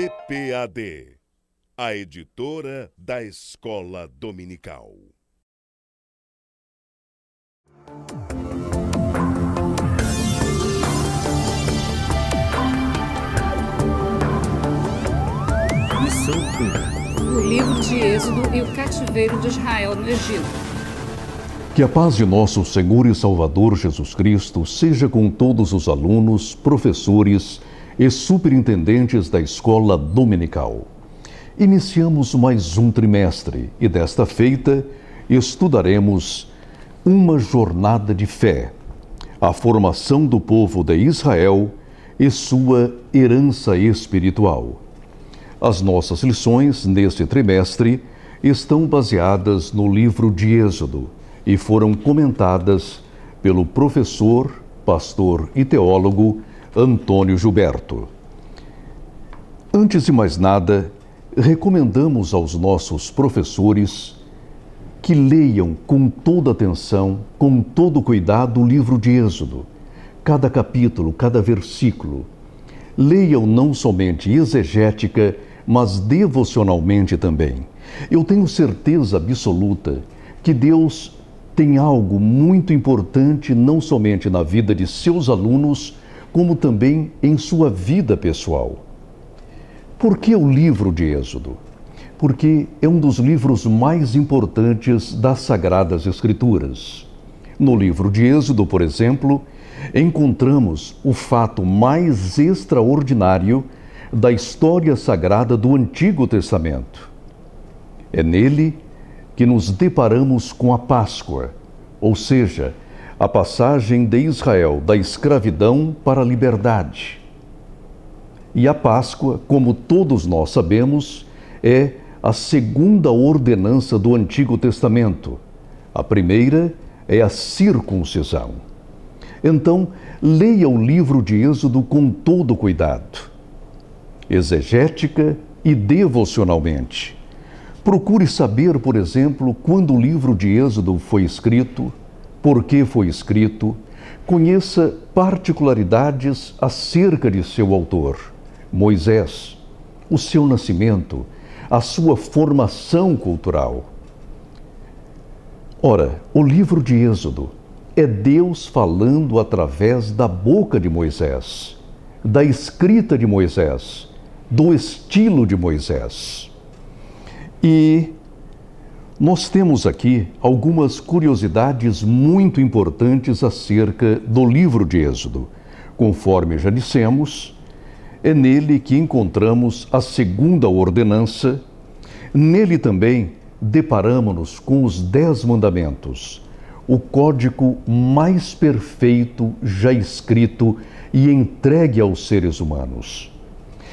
CPAD, a editora da Escola Dominical. O livro de Êxodo e o cativeiro de Israel no Egito. Que a paz de nosso Senhor e Salvador Jesus Cristo seja com todos os alunos, professores e e superintendentes da escola dominical. Iniciamos mais um trimestre e desta feita estudaremos uma jornada de fé, a formação do povo de Israel e sua herança espiritual. As nossas lições neste trimestre estão baseadas no livro de Êxodo e foram comentadas pelo professor, pastor e teólogo Antônio Gilberto. Antes de mais nada, recomendamos aos nossos professores que leiam com toda atenção, com todo cuidado, o livro de Êxodo, cada capítulo, cada versículo. Leiam não somente exegética, mas devocionalmente também. Eu tenho certeza absoluta que Deus tem algo muito importante não somente na vida de seus alunos, como também em sua vida pessoal. Por que o livro de Êxodo? Porque é um dos livros mais importantes das Sagradas Escrituras. No livro de Êxodo, por exemplo, encontramos o fato mais extraordinário da história sagrada do Antigo Testamento. É nele que nos deparamos com a Páscoa, ou seja, a passagem de Israel da escravidão para a liberdade. E a Páscoa, como todos nós sabemos, é a segunda ordenança do Antigo Testamento. A primeira é a circuncisão. Então, leia o livro de Êxodo com todo cuidado, exegética e devocionalmente. Procure saber, por exemplo, quando o livro de Êxodo foi escrito, por que foi escrito, conheça particularidades acerca de seu autor, Moisés, o seu nascimento, a sua formação cultural. Ora, o livro de Êxodo é Deus falando através da boca de Moisés, da escrita de Moisés, do estilo de Moisés. E nós temos aqui algumas curiosidades muito importantes acerca do livro de Êxodo. Conforme já dissemos, é nele que encontramos a segunda ordenança, nele também deparamos-nos com os Dez Mandamentos, o código mais perfeito já escrito e entregue aos seres humanos.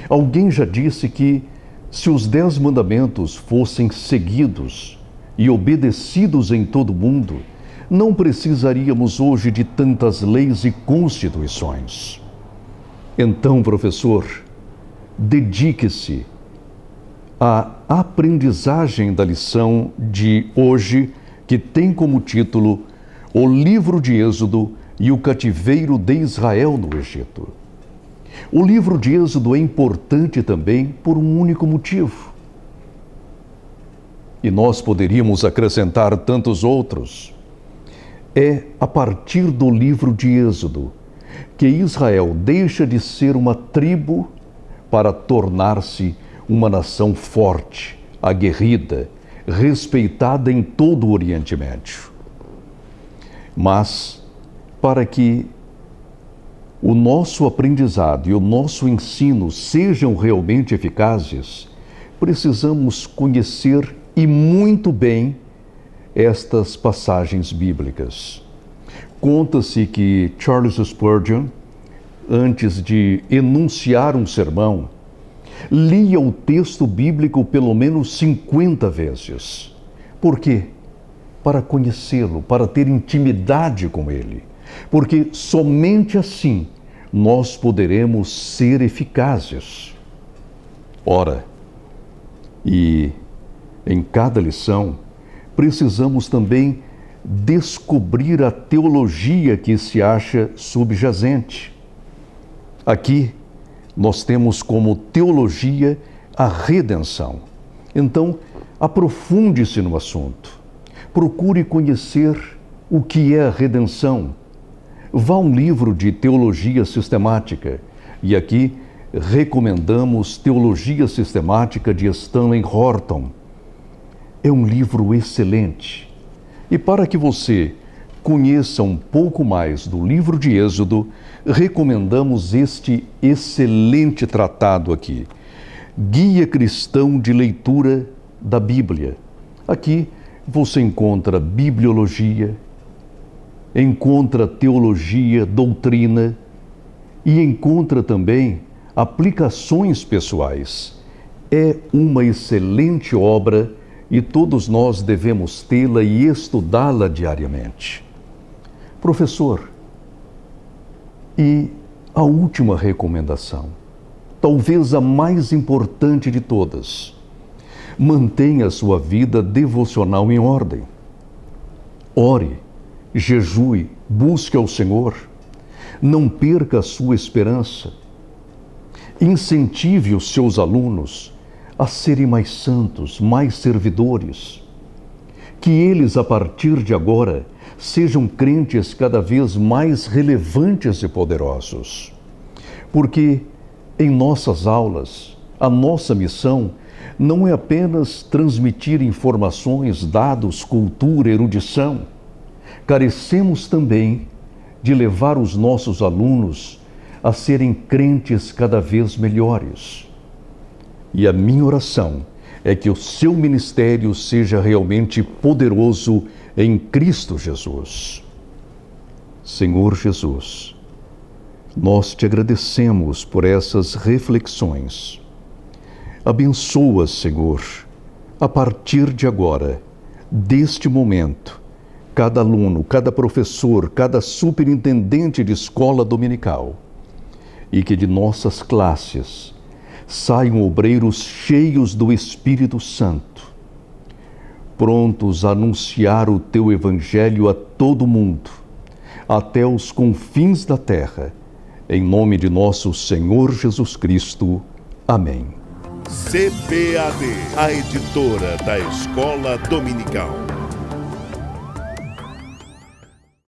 Alguém já disse que, se os Dez Mandamentos fossem seguidos, e obedecidos em todo o mundo, não precisaríamos hoje de tantas leis e constituições. Então, professor, dedique-se à aprendizagem da lição de hoje, que tem como título O Livro de Êxodo e o Cativeiro de Israel no Egito. O livro de Êxodo é importante também por um único motivo e nós poderíamos acrescentar tantos outros. É a partir do livro de Êxodo que Israel deixa de ser uma tribo para tornar-se uma nação forte, aguerrida, respeitada em todo o Oriente Médio. Mas, para que o nosso aprendizado e o nosso ensino sejam realmente eficazes, precisamos conhecer e muito bem estas passagens bíblicas. Conta-se que Charles Spurgeon, antes de enunciar um sermão, lia o texto bíblico pelo menos 50 vezes. Por quê? Para conhecê-lo, para ter intimidade com ele. Porque somente assim nós poderemos ser eficazes. Ora, e em cada lição, precisamos também descobrir a teologia que se acha subjacente. Aqui, nós temos como teologia a redenção. Então, aprofunde-se no assunto. Procure conhecer o que é a redenção. Vá um livro de teologia sistemática. E aqui recomendamos Teologia Sistemática de Stanley Horton é um livro excelente. E para que você conheça um pouco mais do livro de Êxodo, recomendamos este excelente tratado aqui, Guia Cristão de Leitura da Bíblia. Aqui você encontra bibliologia, encontra teologia, doutrina e encontra também aplicações pessoais. É uma excelente obra e todos nós devemos tê-la e estudá-la diariamente. Professor, e a última recomendação, talvez a mais importante de todas, mantenha a sua vida devocional em ordem. Ore, jejue, busque ao Senhor, não perca a sua esperança. Incentive os seus alunos a serem mais santos, mais servidores. Que eles, a partir de agora, sejam crentes cada vez mais relevantes e poderosos. Porque em nossas aulas, a nossa missão não é apenas transmitir informações, dados, cultura, erudição. Carecemos também de levar os nossos alunos a serem crentes cada vez melhores e a minha oração é que o seu ministério seja realmente poderoso em Cristo Jesus. Senhor Jesus, nós te agradecemos por essas reflexões. Abençoa, Senhor, a partir de agora, deste momento, cada aluno, cada professor, cada superintendente de escola dominical e que de nossas classes saiam obreiros cheios do Espírito Santo, prontos a anunciar o teu evangelho a todo mundo, até os confins da terra. Em nome de nosso Senhor Jesus Cristo. Amém. CPAD, a editora da Escola Dominical.